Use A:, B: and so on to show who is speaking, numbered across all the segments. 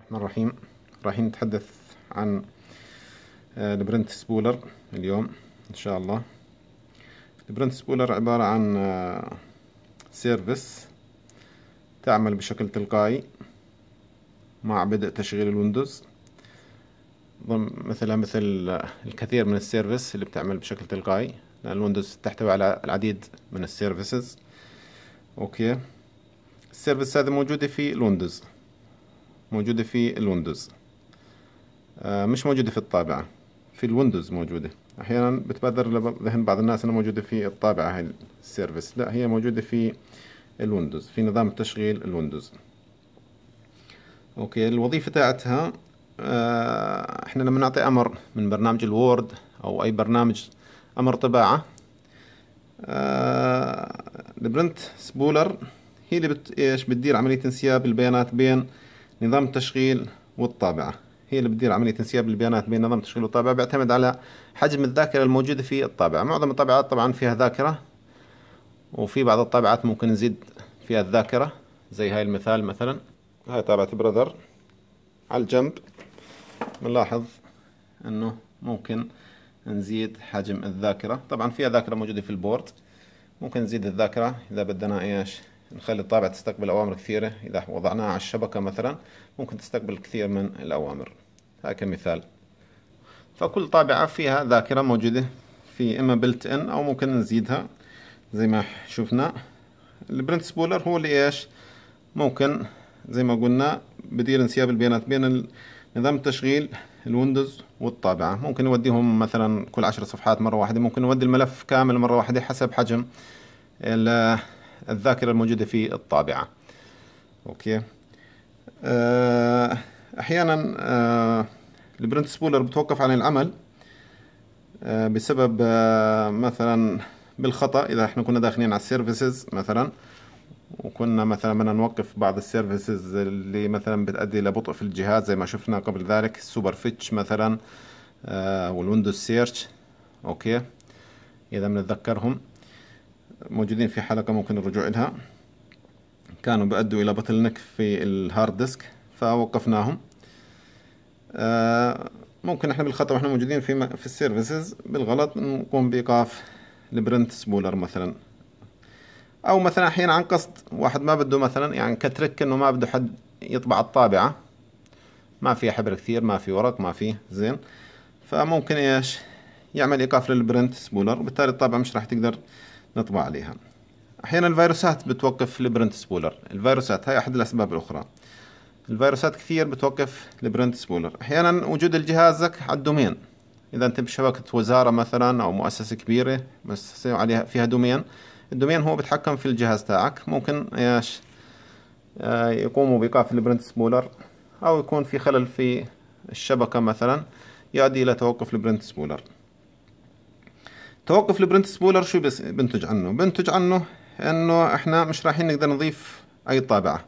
A: الرحمن الرحيم راح نتحدث عن البرنت آه، سبولر اليوم ان شاء الله البرنت سبولر عبارة عن سيرفس آه، تعمل بشكل تلقائي مع بدء تشغيل الويندوز مثلها مثل آه، الكثير من السيرفس اللي بتعمل بشكل تلقائي لأن الويندوز تحتوي على العديد من السيرفسز اوكي السيرفس هذا موجودة في الويندوز موجودة في الويندوز آه، مش موجودة في الطابعة في الويندوز موجودة أحيانا بتبادر لذهن بعض الناس أنها موجودة في الطابعة هاي السيرفيس لا هي موجودة في الويندوز في نظام تشغيل الويندوز أوكي الوظيفة تاعتها آه، احنا لما نعطي امر من برنامج الوورد او اي برنامج امر طباعة آه، البرنت سبولر هي اللي بت ايش بتدير عملية انسياب البيانات بين نظام التشغيل والطابعة هي اللي بتدير عملية انسياب البيانات بين نظام التشغيل والطابعة بيعتمد على حجم الذاكرة الموجودة في الطابعة معظم الطابعات طبعا فيها ذاكرة وفي بعض الطابعات ممكن نزيد فيها الذاكرة زي هاي المثال مثلا هاي طابعة براذر على الجنب بنلاحظ انه ممكن نزيد حجم الذاكرة طبعا فيها ذاكرة موجودة في البورد ممكن نزيد الذاكرة اذا بدنا ايش نخلي الطابعة تستقبل أوامر كثيرة إذا وضعناها على الشبكة مثلا ممكن تستقبل كثير من الأوامر هذا كمثال فكل طابعة فيها ذاكرة موجودة في إما بلت إن أو ممكن نزيدها زي ما شفنا البرنت سبولر هو اللي إيش ممكن زي ما قلنا بدير انسياب البيانات بين نظام التشغيل الويندوز والطابعة ممكن نوديهم مثلا كل عشر صفحات مرة واحدة ممكن نودي الملف كامل مرة واحدة حسب حجم الذاكرة الموجودة في الطابعة اوكي آه، احيانا البرنت آه، سبولر بتوقف عن العمل آه، بسبب مثلا بالخطأ اذا احنا كنا داخلين على السيرفيسز مثلا وكنا مثلا بدنا نوقف بعض السيرفيسز اللي مثلا بتأدي لبطء في الجهاز زي ما شفنا قبل ذلك السوبر فيتش مثلا والويندوز سيرش اوكي اذا بنتذكرهم موجودين في حلقة ممكن الرجوع لها كانوا بأدوا إلى بطل نك في الهارد ديسك فوقفناهم آه، ممكن احنا بالخطأ واحنا موجودين في في السيرفيسز بالغلط نقوم بإيقاف البرنت سبولر مثلا أو مثلا أحيانا عن قصد واحد ما بده مثلا يعني كترك إنه ما بده حد يطبع الطابعة ما في حبر كثير ما في ورق ما في زين فممكن ايش يعمل ايقاف للبرنت سبولر وبالتالي الطابعة مش راح تقدر نطبع عليها احيانا الفيروسات بتوقف البرنت سبولر الفيروسات هاي احد الاسباب الاخرى الفيروسات كثير بتوقف البرنت سبولر احيانا وجود الجهازك على الدومين اذا انت بشبكه وزاره مثلا او مؤسسه كبيره مؤسسه عليها فيها دومين الدومين هو بتحكم في الجهاز تاعك ممكن ايش آه، يقوموا بايقاف البرنت سبولر او يكون في خلل في الشبكه مثلا يؤدي الى توقف البرنت سبولر توقف البرنت سبولر شو بس بنتج عنه بنتج عنه انه احنا مش رايحين نقدر نضيف اي طابعه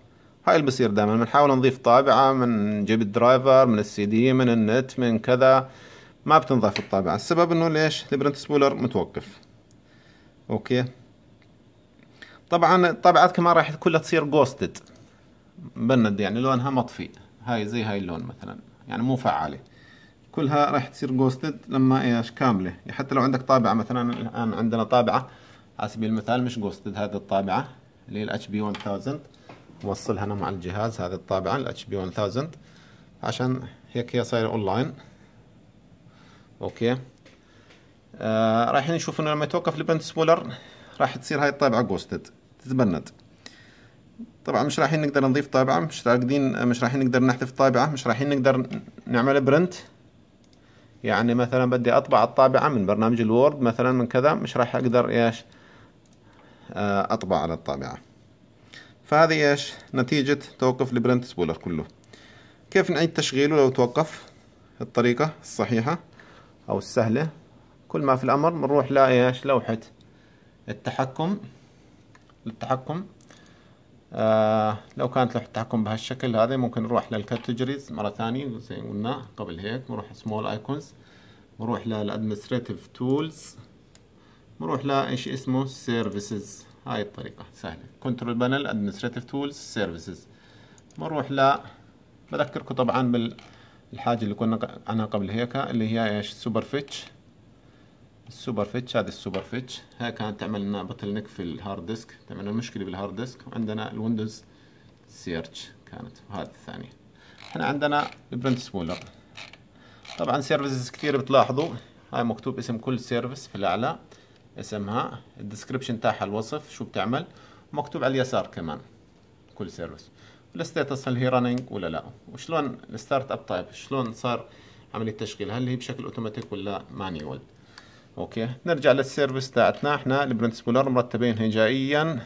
A: هاي اللي بصير دائما بنحاول نضيف طابعه من جيب الدرايفر من السي دي من النت من كذا ما بتنضاف الطابعه السبب انه ليش البرنت سبولر متوقف اوكي طبعا الطابعات كمان راح كلها تصير جوستد بند يعني لونها مطفي هاي زي هاي اللون مثلا يعني مو فعاله كلها راح تصير جوستد لما ايش كامله يعني حتى لو عندك طابعه مثلا الان عندنا طابعه على سبيل المثال مش جوستد هذه الطابعه اللي هي الاتش بي 1000 موصلها انا مع الجهاز هذه الطابعه الاتش بي 1000 عشان هيك هي صايره اونلاين اوكي آه رايحين نشوف انه لما يتوقف البنت سبولر راح تصير هاي الطابعه جوستد تتبند طبعا مش رايحين نقدر نضيف طابعه مش راقدين مش رايحين نقدر نحذف طابعه مش رايحين نقدر نعمل برنت يعني مثلا بدي اطبع الطابعة من برنامج الوورد مثلا من كذا مش راح اقدر ايش آه، اطبع على الطابعة فهذه ايش نتيجة توقف البرنت سبولر كله كيف نعيد تشغيله لو توقف الطريقة الصحيحة او السهلة كل ما في الامر بنروح لايش لوحة التحكم للتحكم آه لو كانت لوحة التحكم بهالشكل هذا ممكن نروح للكاتيجوريز مرة ثانية زي ما قلنا قبل هيك نروح سمول ايكونز نروح للادمنستريتيف تولز نروح لايش اسمه سيرفيسز هاي الطريقة سهلة كنترول بانل ادمنستريتيف تولز سيرفيسز نروح ل بذكركم طبعا بالحاجة اللي كنا عنها قبل هيك اللي هي ايش سوبر فيتش السوبر فيتش هذا السوبر فيتش هاي كانت تعمل لنا بطل نك في الهارد ديسك تعمل لنا مشكله بالهارد ديسك وعندنا الويندوز سيرش كانت وهذا الثانيه احنا عندنا البرنت سبولر طبعا سيرفيسز كثير بتلاحظوا هاي مكتوب اسم كل سيرفيس في الاعلى اسمها الديسكربشن تاعها الوصف شو بتعمل مكتوب على اليسار كمان كل سيرفيس الستيتس هل هي رننج ولا لا وشلون الستارت اب تايب شلون صار عمليه تشغيل هل هي بشكل اوتوماتيك ولا مانيوال اوكي نرجع للسيرفيس تاعتنا احنا البرنت سبولر مرتبين هجائيا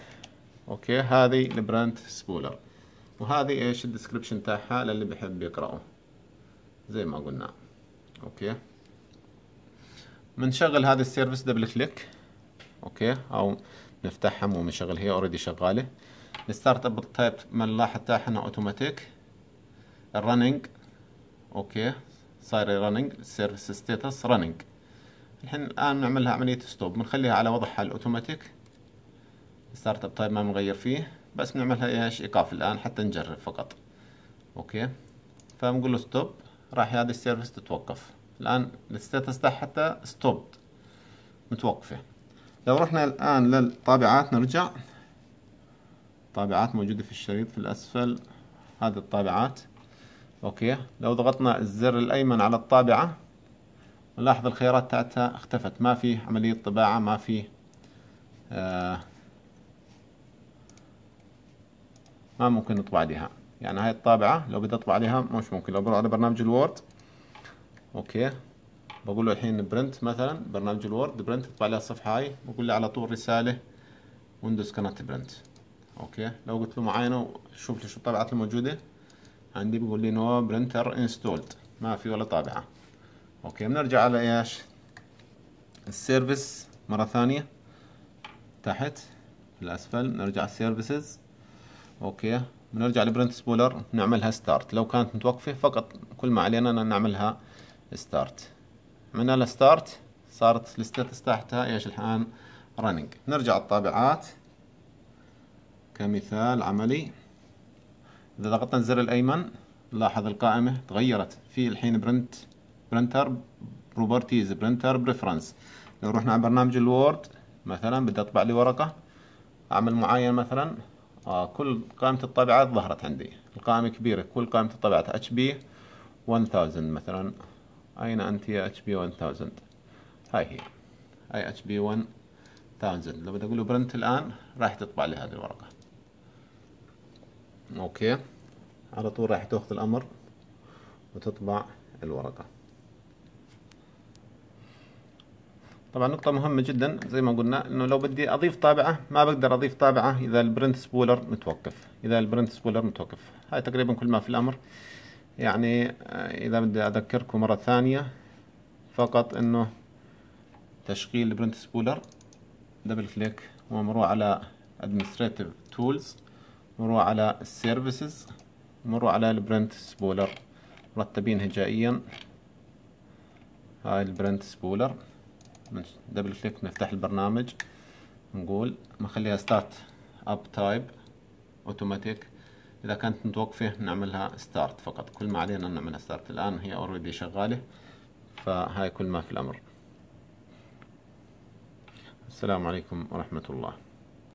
A: اوكي هذه البرنت سبولر وهذه ايش الديسكريبشن تاعها للي بيحب يقراه زي ما قلنا اوكي بنشغل هذا السيرفيس دبل كليك اوكي او نفتحها مو بنشغل هي اوريدي شغاله الستارت اب تايب ما نلاحظ تاعها انه اوتوماتيك الرننج اوكي صاير رننج سيرفيس ستيتس رننج الحين الآن نعمل لها عملية ستوب بنخليها على وضعها الأوتوماتيك ستارت اب تايب ما بنغير فيه بس بنعملها ايش ايقاف الآن حتى نجرب فقط اوكي فبنقول له ستوب راح هذه السيرفيس تتوقف الآن الستاتس ده حتى ستوب متوقفة لو رحنا الآن للطابعات نرجع طابعات موجودة في الشريط في الأسفل هذه الطابعات اوكي لو ضغطنا الزر الأيمن على الطابعة نلاحظ الخيارات تاعتها اختفت ما في عملية طباعة ما في آه ما ممكن نطبع عليها يعني هاي الطابعة لو بدي اطبع عليها مش ممكن لو بروح على برنامج الوورد اوكي بقول له الحين برنت مثلا برنامج الوورد برنت اطبع عليها الصفحة هاي بقول له على طول رسالة ويندوز كانت برنت اوكي لو قلت له معاينة وشوف لي شو الطابعات الموجودة عندي بقول لي نو برنتر انستولد ما في ولا طابعة اوكي بنرجع على ايش السيرفيس مرة ثانية تحت الاسفل بنرجع السيرفيسز اوكي بنرجع لبرنت سبولر نعملها ستارت لو كانت متوقفة فقط كل ما علينا ان نعملها ستارت عملنا لها ستارت صارت الستاتس تحتها ايش الان رننج نرجع الطابعات كمثال عملي اذا ضغطنا الزر الايمن لاحظ القائمة تغيرت في الحين برنت برنتر بروبرتيز برنتر بريفرنس لو رحنا على برنامج الوورد مثلا بدي اطبع لي ورقه اعمل معاين مثلا آه كل قائمه الطابعات ظهرت عندي القائمه كبيره كل قائمه الطابعات اتش بي 1000 مثلا اين انت يا اتش بي 1000 هاي هي هاي اتش بي 1000 لو بدي اقول له برنت الان راح تطبع لي هذه الورقه اوكي على طول راح تاخذ الامر وتطبع الورقه طبعا نقطة مهمة جدا زي ما قلنا انه لو بدي اضيف طابعة ما بقدر اضيف طابعة اذا البرنت سبولر متوقف اذا البرنت سبولر متوقف هاي تقريبا كل ما في الامر يعني آه، اذا بدي اذكركم مرة ثانية فقط انه تشغيل البرنت سبولر دبل كليك ومروا على administrative tools مروا على السيرفيسز مروا على البرنت سبولر مرتبين هجائيا هاي البرنت سبولر دبل كليك نفتح البرنامج نقول نخليها ستارت اب تايب اوتوماتيك اذا كانت متوقفه نعملها ستارت فقط كل ما علينا نعملها ستارت الان هي اوريدي شغاله فهاي كل ما في الامر السلام عليكم ورحمه الله